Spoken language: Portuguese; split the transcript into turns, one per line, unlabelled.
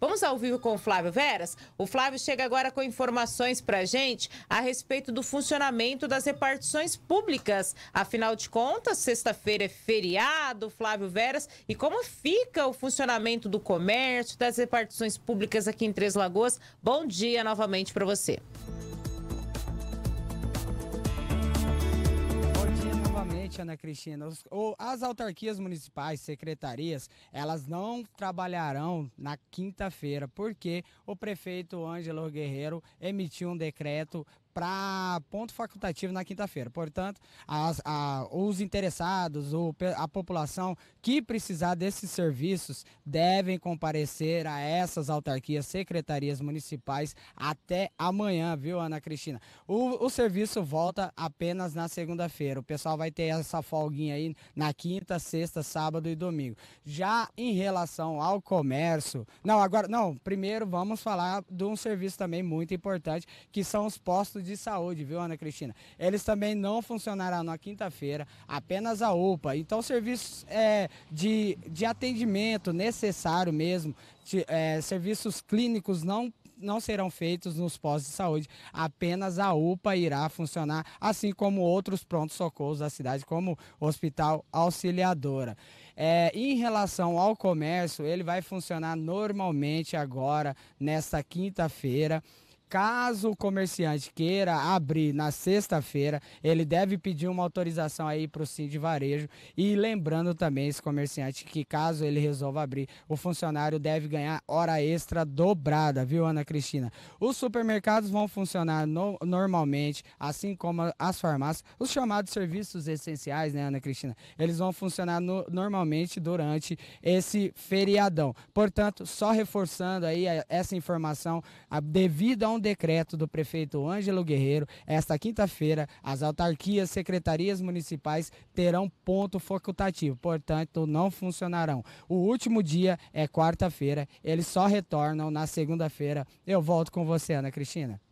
Vamos ao vivo com o Flávio Veras? O Flávio chega agora com informações para a gente a respeito do funcionamento das repartições públicas. Afinal de contas, sexta-feira é feriado, Flávio Veras. E como fica o funcionamento do comércio, das repartições públicas aqui em Três Lagoas? Bom dia novamente para você.
Ana né, Cristina. Os, as autarquias municipais, secretarias, elas não trabalharão na quinta-feira, porque o prefeito Ângelo Guerreiro emitiu um decreto para ponto facultativo na quinta-feira. Portanto, as, a, os interessados, o, a população que precisar desses serviços devem comparecer a essas autarquias, secretarias municipais até amanhã, viu, Ana Cristina? O, o serviço volta apenas na segunda-feira. O pessoal vai ter essa folguinha aí na quinta, sexta, sábado e domingo. Já em relação ao comércio, não, agora, não, primeiro vamos falar de um serviço também muito importante, que são os postos de de saúde, viu, Ana Cristina? Eles também não funcionarão na quinta-feira, apenas a UPA. Então, serviços é, de, de atendimento necessário mesmo, de, é, serviços clínicos não não serão feitos nos postos de saúde, apenas a UPA irá funcionar, assim como outros Prontos socorros da cidade, como o Hospital Auxiliadora. É, em relação ao comércio, ele vai funcionar normalmente agora, nesta quinta-feira. Caso o comerciante queira abrir na sexta-feira, ele deve pedir uma autorização aí para o de Varejo. E lembrando também esse comerciante que caso ele resolva abrir, o funcionário deve ganhar hora extra dobrada, viu Ana Cristina? Os supermercados vão funcionar no, normalmente, assim como as farmácias, os chamados serviços essenciais, né Ana Cristina? Eles vão funcionar no, normalmente durante esse feriadão. Portanto, só reforçando aí eh, essa informação, devido a um um decreto do prefeito Ângelo Guerreiro. Esta quinta-feira, as autarquias, secretarias municipais terão ponto facultativo, portanto, não funcionarão. O último dia é quarta-feira, eles só retornam na segunda-feira. Eu volto com você, Ana Cristina.